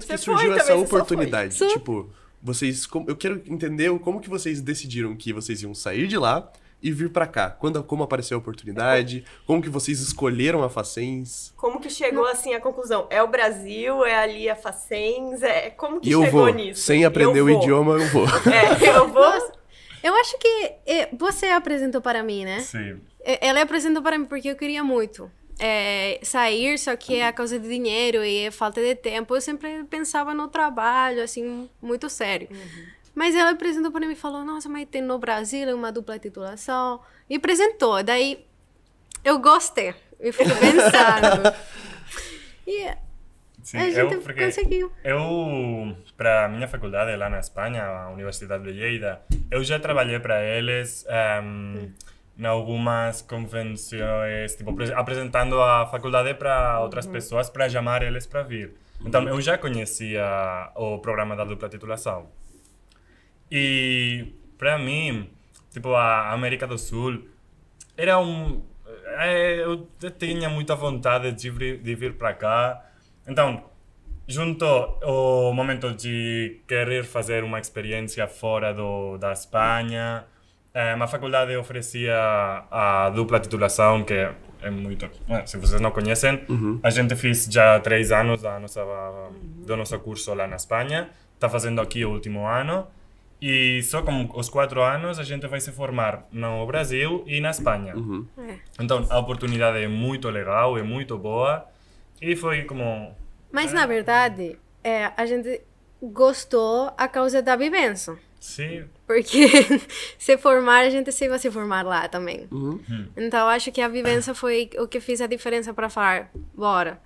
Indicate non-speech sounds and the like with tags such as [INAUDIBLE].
Você surgiu foi, essa oportunidade. Tipo, vocês. Eu quero entender como que vocês decidiram que vocês iam sair de lá e vir para cá? Quando, como apareceu a oportunidade? Como que vocês escolheram a Facens? Como que chegou assim a conclusão? É o Brasil? É ali a Facens? É como que chegou vou. nisso? Sem aprender eu o vou. idioma, eu vou. [LAUGHS] É, eu vou. Eu acho que eh, você apresentou para mim, né? Sim. Eh, ela apresentou para mim porque eu queria muito é, sair, só que é a causa de dinheiro e é falta de tempo, eu sempre pensava no trabalho, assim, muito sério. Uhum. Mas ela apresentou para mim e falou: Nossa, mas tem no Brasil é uma dupla titulação. E apresentou. Daí eu gostei. Eu fiquei [LAUGHS] pensando. e Sim, a gente eu, conseguiu. Eu, para minha faculdade lá na Espanha, a Universidade de Lleida, eu já trabalhei para eles. Um, ehm, hum en algunas convenciones, tipo, apresentando a faculdade para outras uhum. pessoas para chamar eles para vir. Então, eu já conhecia o programa da dupla titulação. E, para mim, tipo, a América do Sul era um... É, eu tinha muita vontade de vir, de vir para cá. Então, junto o momento de querer fazer uma experiência fora do, da Espanha a eh, faculdade oferecia a dupla titulação, que é muito. Se vocês não conhecem, uhum. a gente fez já três anos da nossa, do nosso curso lá na Espanha, está fazendo aqui o último ano. E só com os quatro anos a gente vai se formar no Brasil e na Espanha. Uhum. Então a oportunidade é muito legal, é muito boa. E foi como. Mas é. na verdade, é, a gente gostou a causa da vivência. Sim. Porque [LAUGHS] se formar, a gente sempre vai se formar lá também. Uhum. Hum. Então, acho que a vivência foi o que fez a diferença para falar, bora.